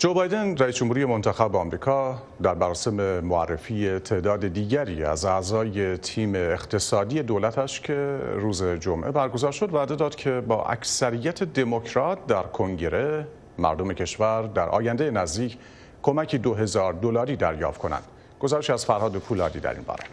جو بایدن رئیس جمهوری منتخب آمریکا در مراسم معرفی تعداد دیگری از اعضای تیم اقتصادی دولتش که روز جمعه برگزار شد وعده داد که با اکثریت دموکرات در کنگره مردم کشور در آینده نزدیک کمکی 2000 دلاری دریافت کنند. گزارش از فرهاد پولادی در این باره.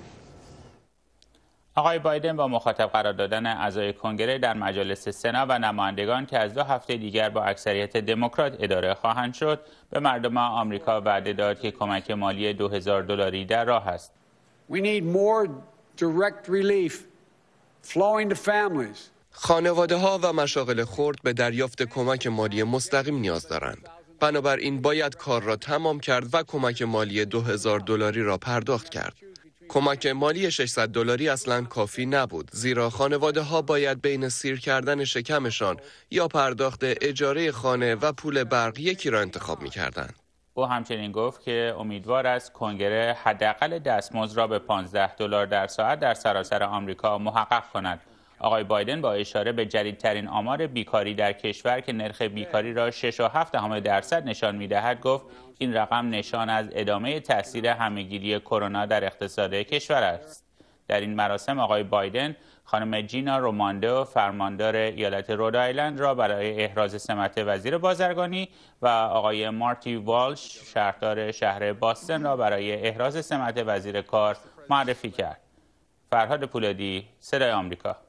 آقای بایدن با مخاطب قرار دادن اعضای کنگره در مجالس سنا و نمایندگان که از دو هفته دیگر با اکثریت دموکرات اداره خواهند شد به مردم آمریکا وعده داد که کمک مالی 2000 دلاری در راه است. خانواده ها و مشاغل خرد به دریافت کمک مالی مستقیم نیاز دارند. بنابراین باید کار را تمام کرد و کمک مالی 2000 دلاری را پرداخت کرد. کمک مالی 600 دلاری اصلا کافی نبود زیرا خانواده ها باید بین سیر کردن شکمشان یا پرداخت اجاره خانه و پول برق یکی را انتخاب می کردن. او همچنین گفت که امیدوار است کنگره حداقل دستمزد را به 15 دلار در ساعت در سراسر آمریکا محقق کند آقای بایدن با اشاره به جدیدترین آمار بیکاری در کشور که نرخ بیکاری را 6.7 درصد نشان می‌دهد گفت این رقم نشان از ادامه تاثیر همگیری کرونا در اقتصاد کشور است در این مراسم آقای بایدن خانم جینا روماندو فرماندار ایالت رود آیلند را برای احراز سمت وزیر بازرگانی و آقای مارتی والش شهردار شهر باستن را برای احراز سمت وزیر کار معرفی کرد. فرهاد پولادی، صدای آمریکا